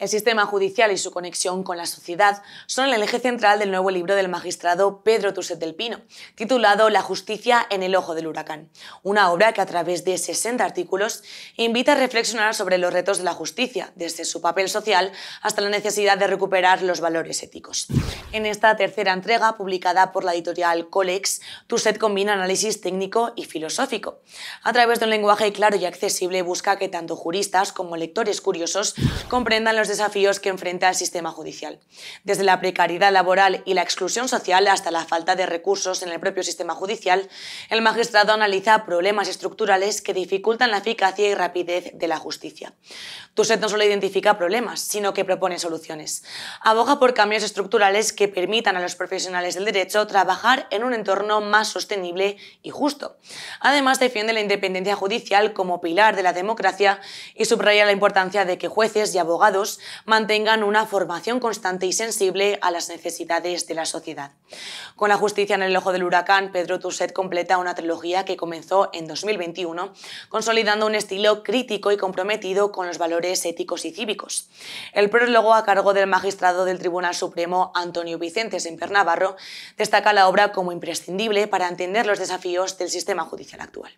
El sistema judicial y su conexión con la sociedad son el eje central del nuevo libro del magistrado Pedro Tuset del Pino, titulado La justicia en el ojo del huracán, una obra que a través de 60 artículos invita a reflexionar sobre los retos de la justicia, desde su papel social hasta la necesidad de recuperar los valores éticos. En esta tercera entrega, publicada por la editorial Colex, Tuset combina análisis técnico y filosófico. A través de un lenguaje claro y accesible busca que tanto juristas como lectores curiosos comprendan los desafíos que enfrenta el sistema judicial, desde la precariedad laboral y la exclusión social hasta la falta de recursos en el propio sistema judicial, el magistrado analiza problemas estructurales que dificultan la eficacia y rapidez de la justicia. Tuset no solo identifica problemas, sino que propone soluciones. Aboga por cambios estructurales que permitan a los profesionales del derecho trabajar en un entorno más sostenible y justo. Además, defiende la independencia judicial como pilar de la democracia y subraya la importancia de que jueces y abogados mantengan una formación constante y sensible a las necesidades de la sociedad. Con la justicia en el ojo del huracán, Pedro Tusset completa una trilogía que comenzó en 2021, consolidando un estilo crítico y comprometido con los valores éticos y cívicos. El prólogo a cargo del magistrado del Tribunal Supremo, Antonio Vicente en Navarro, destaca la obra como imprescindible para entender los desafíos del sistema judicial actual.